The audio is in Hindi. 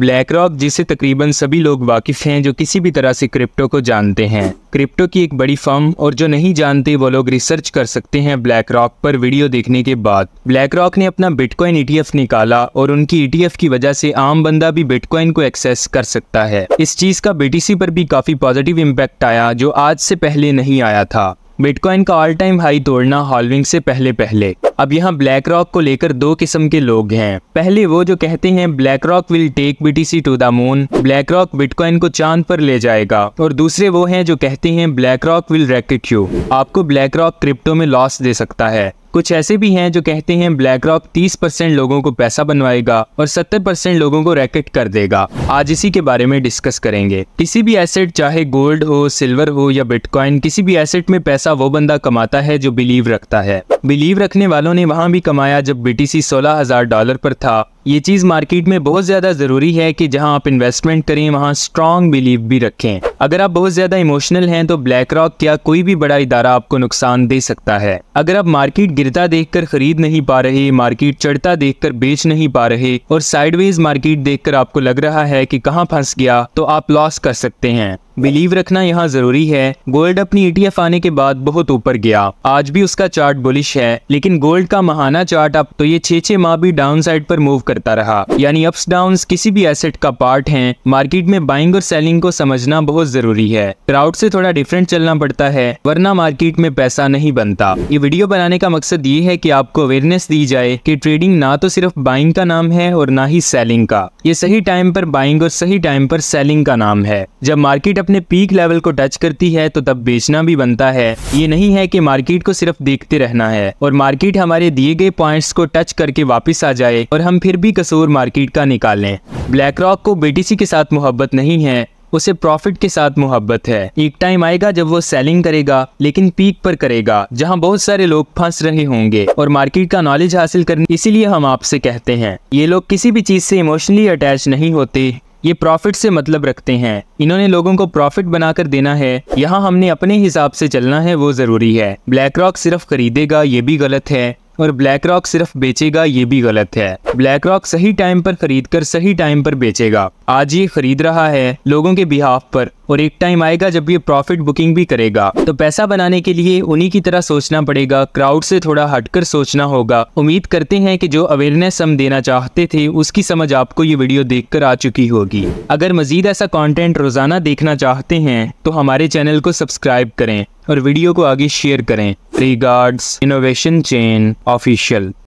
ब्लैक रॉक जिसे तकरीबन सभी लोग वाकिफ़ हैं जो किसी भी तरह से क्रिप्टो को जानते हैं क्रिप्टो की एक बड़ी फर्म और जो नहीं जानते वो लोग रिसर्च कर सकते हैं ब्लैक रॉक पर वीडियो देखने के बाद ब्लैक रॉक ने अपना बिटकॉइन ईटीएफ e निकाला और उनकी ईटीएफ e की वजह से आम बंदा भी बिटकॉइन को एक्सेस कर सकता है इस चीज़ का बीटीसी पर भी काफ़ी पॉजिटिव इम्पैक्ट आया जो आज से पहले नहीं आया था बिटकॉइन का ऑल टाइम हाई तोड़ना हॉलविंग से पहले पहले अब यहाँ ब्लैक रॉक को लेकर दो किस्म के लोग हैं पहले वो जो कहते हैं BlackRock will take BTC to the moon BlackRock bitcoin को चांद पर ले जाएगा और दूसरे वो हैं जो कहते हैं BlackRock will racket you आपको ब्लैक रॉक क्रिप्टो में लॉस दे सकता है कुछ ऐसे भी हैं जो कहते हैं ब्लैक रॉक तीस परसेंट लोगों को पैसा बनवाएगा और सत्तर परसेंट लोगों को रैकेट कर देगा आज इसी के बारे में डिस्कस करेंगे किसी भी एसेट चाहे गोल्ड हो सिल्वर हो या बिटकॉइन किसी भी एसेट में पैसा वो बंदा कमाता है जो बिलीव रखता है बिलीव रखने वालों ने वहाँ भी कमाया जब बीटीसी सोलह हजार डॉलर पर था ये चीज़ मार्केट में बहुत ज़्यादा ज़रूरी है कि जहाँ आप इन्वेस्टमेंट करें वहाँ स्ट्रॉन्ग बिलीव भी रखें अगर आप बहुत ज़्यादा इमोशनल हैं तो ब्लैक रॉक क्या कोई भी बड़ा इदारा आपको नुकसान दे सकता है अगर आप मार्केट गिरता देखकर खरीद नहीं पा रहे मार्केट चढ़ता देखकर बेच नहीं पा रहे और साइडवेज मार्केट देखकर आपको लग रहा है कि कहाँ फंस गया तो आप लॉस कर सकते हैं बिलीव रखना यहाँ जरूरी है गोल्ड अपनी ईटीएफ e आने के बाद बहुत ऊपर गया आज भी उसका चार्ट बुलिश है लेकिन गोल्ड का महाना चार्ट अब तो ये छे छह माह भी डाउन साइड पर मूव करता रहा यानी अप्स डाउन किसी भी एसेट का पार्ट है मार्केट में बाइंग और सेलिंग को समझना बहुत बहुत जरूरी है क्राउड से थोड़ा डिफरेंट चलना पड़ता है वरना मार्केट में पैसा नहीं बनता ये वीडियो बनाने का मकसद ये है कि आपको अवेयरनेस दी जाए कि ट्रेडिंग ना तो सिर्फ बाइंग का नाम है और ना ही सेलिंग का ये सही टाइम पर बाइंग और सही टाइम पर सेलिंग का नाम है जब मार्केट अपने पीक लेवल को टच करती है तो तब बेचना भी बनता है ये नहीं है की मार्केट को सिर्फ देखते रहना है और मार्केट हमारे दिए गए पॉइंट्स को टच करके वापिस आ जाए और हम फिर भी कसूर मार्केट का निकालें ब्लैक रॉक को बेटीसी के साथ मोहब्बत नहीं है उसे प्रॉफिट के साथ मोहब्बत है एक टाइम आएगा जब वो सेलिंग करेगा लेकिन पीक पर करेगा जहां बहुत सारे लोग फंस रहे होंगे और मार्केट का नॉलेज हासिल करने इसीलिए हम आपसे कहते हैं ये लोग किसी भी चीज से इमोशनली अटैच नहीं होते ये प्रॉफिट से मतलब रखते हैं इन्होंने लोगों को प्रॉफिट बनाकर देना है यहाँ हमने अपने हिसाब से चलना है वो जरूरी है ब्लैक रॉक सिर्फ खरीदेगा ये भी गलत है और ब्लैक रॉक सिर्फ बेचेगा ये भी गलत है ब्लैक रॉक सही टाइम पर खरीद कर सही टाइम पर बेचेगा आज ये खरीद रहा है लोगों के बिहाफ पर और एक टाइम आएगा जब ये प्रॉफिट बुकिंग भी करेगा तो पैसा बनाने के लिए उन्हीं की तरह सोचना पड़ेगा क्राउड से थोड़ा हटकर सोचना होगा उम्मीद करते हैं कि जो अवेयरनेस हम देना चाहते थे उसकी समझ आपको ये वीडियो देखकर आ चुकी होगी अगर मजीद ऐसा कंटेंट रोजाना देखना चाहते हैं तो हमारे चैनल को सब्सक्राइब करें और वीडियो को आगे शेयर करें रिगार्ड्स इनोवेशन चेन ऑफिशियल